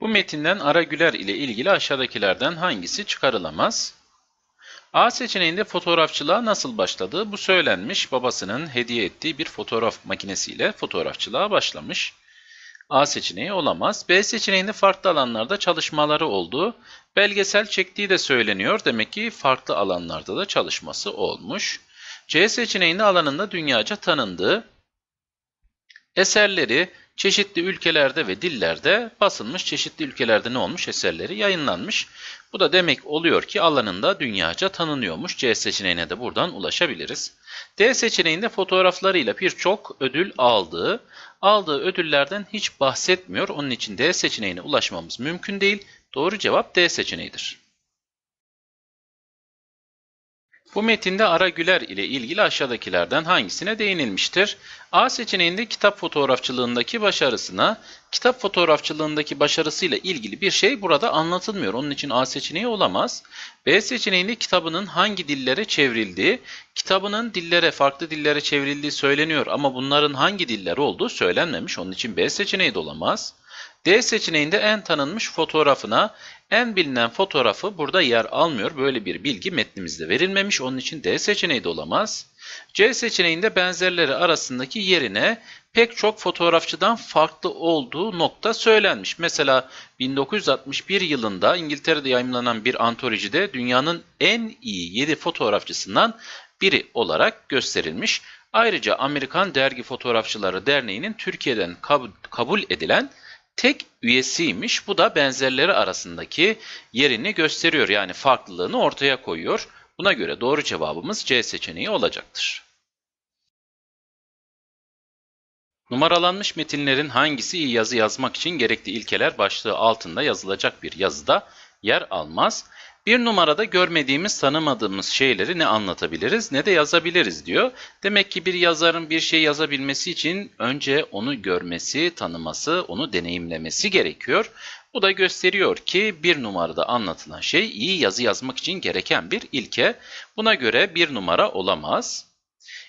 Bu metinden Ara Güler ile ilgili aşağıdakilerden hangisi çıkarılamaz? A seçeneğinde fotoğrafçılığa nasıl başladığı bu söylenmiş. Babasının hediye ettiği bir fotoğraf makinesiyle fotoğrafçılığa başlamış. A seçeneği olamaz. B seçeneğinde farklı alanlarda çalışmaları olduğu, belgesel çektiği de söyleniyor. Demek ki farklı alanlarda da çalışması olmuş. C seçeneğinde alanında dünyaca tanındığı, eserleri, çeşitli ülkelerde ve dillerde basılmış, çeşitli ülkelerde ne olmuş eserleri yayınlanmış. Bu da demek oluyor ki alanında dünyaca tanınıyormuş. C seçeneğine de buradan ulaşabiliriz. D seçeneğinde fotoğraflarıyla birçok ödül aldığı, aldığı ödüllerden hiç bahsetmiyor. Onun için D seçeneğine ulaşmamız mümkün değil. Doğru cevap D seçeneğidir. Bu metinde Ara Güler ile ilgili aşağıdakilerden hangisine değinilmiştir? A seçeneğinde kitap fotoğrafçılığındaki başarısına, kitap fotoğrafçılığındaki başarısıyla ilgili bir şey burada anlatılmıyor. Onun için A seçeneği olamaz. B seçeneğinde kitabının hangi dillere çevrildiği, kitabının dillere, farklı dillere çevrildiği söyleniyor ama bunların hangi diller olduğu söylenmemiş. Onun için B seçeneği de olamaz. D seçeneğinde en tanınmış fotoğrafına, en bilinen fotoğrafı burada yer almıyor. Böyle bir bilgi metnimizde verilmemiş. Onun için D seçeneği de olamaz. C seçeneğinde benzerleri arasındaki yerine pek çok fotoğrafçıdan farklı olduğu nokta söylenmiş. Mesela 1961 yılında İngiltere'de yayınlanan bir antolojide dünyanın en iyi 7 fotoğrafçısından biri olarak gösterilmiş. Ayrıca Amerikan Dergi Fotoğrafçıları Derneği'nin Türkiye'den kabul edilen tek üyesiymiş. Bu da benzerleri arasındaki yerini gösteriyor. Yani farklılığını ortaya koyuyor. Buna göre doğru cevabımız C seçeneği olacaktır. Numaralanmış metinlerin hangisi iyi yazı yazmak için gerekli ilkeler başlığı altında yazılacak bir yazıda yer almaz? Bir numarada görmediğimiz, tanımadığımız şeyleri ne anlatabiliriz ne de yazabiliriz diyor. Demek ki bir yazarın bir şey yazabilmesi için önce onu görmesi, tanıması, onu deneyimlemesi gerekiyor. Bu da gösteriyor ki bir numarada anlatılan şey iyi yazı yazmak için gereken bir ilke. Buna göre bir numara olamaz.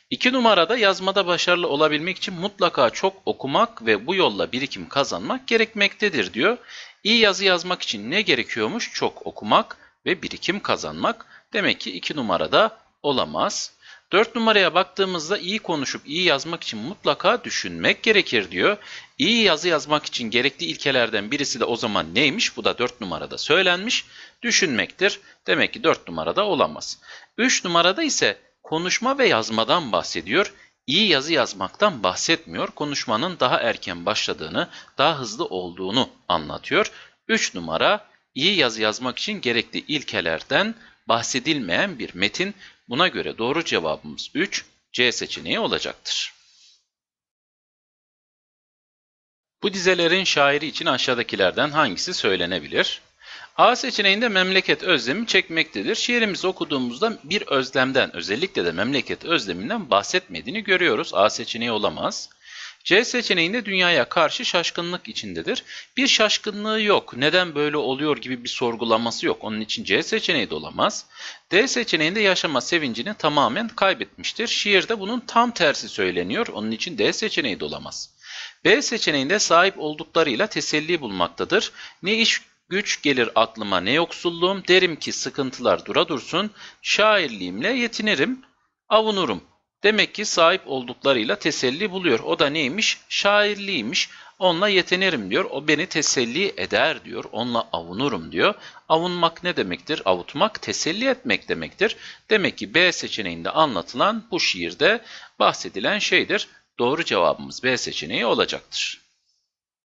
İki numarada yazmada başarılı olabilmek için mutlaka çok okumak ve bu yolla birikim kazanmak gerekmektedir diyor. İyi yazı yazmak için ne gerekiyormuş? Çok okumak, ve birikim kazanmak demek ki 2 numarada olamaz. 4 numaraya baktığımızda iyi konuşup iyi yazmak için mutlaka düşünmek gerekir diyor. İyi yazı yazmak için gerekli ilkelerden birisi de o zaman neymiş? Bu da 4 numarada söylenmiş. Düşünmektir. Demek ki 4 numarada olamaz. 3 numarada ise konuşma ve yazmadan bahsediyor. İyi yazı yazmaktan bahsetmiyor. Konuşmanın daha erken başladığını, daha hızlı olduğunu anlatıyor. 3 numara iyi yazı yazmak için gerekli ilkelerden bahsedilmeyen bir metin. Buna göre doğru cevabımız 3, C seçeneği olacaktır. Bu dizelerin şairi için aşağıdakilerden hangisi söylenebilir? A seçeneğinde memleket özlemi çekmektedir. Şiirimizi okuduğumuzda bir özlemden, özellikle de memleket özleminden bahsetmediğini görüyoruz. A seçeneği olamaz. C seçeneğinde dünyaya karşı şaşkınlık içindedir. Bir şaşkınlığı yok. Neden böyle oluyor gibi bir sorgulaması yok. Onun için C seçeneği de olamaz. D seçeneğinde yaşama sevincini tamamen kaybetmiştir. Şiirde bunun tam tersi söyleniyor. Onun için D seçeneği de olamaz. B seçeneğinde sahip olduklarıyla teselli bulmaktadır. Ne iş Güç gelir aklıma ne yoksulluğum, derim ki sıkıntılar dura dursun, şairliğimle yetinirim, avunurum. Demek ki sahip olduklarıyla teselli buluyor. O da neymiş? Şairliğiymiş. Onunla yetenirim diyor. O beni teselli eder diyor. Onunla avunurum diyor. Avunmak ne demektir? Avutmak teselli etmek demektir. Demek ki B seçeneğinde anlatılan bu şiirde bahsedilen şeydir. Doğru cevabımız B seçeneği olacaktır.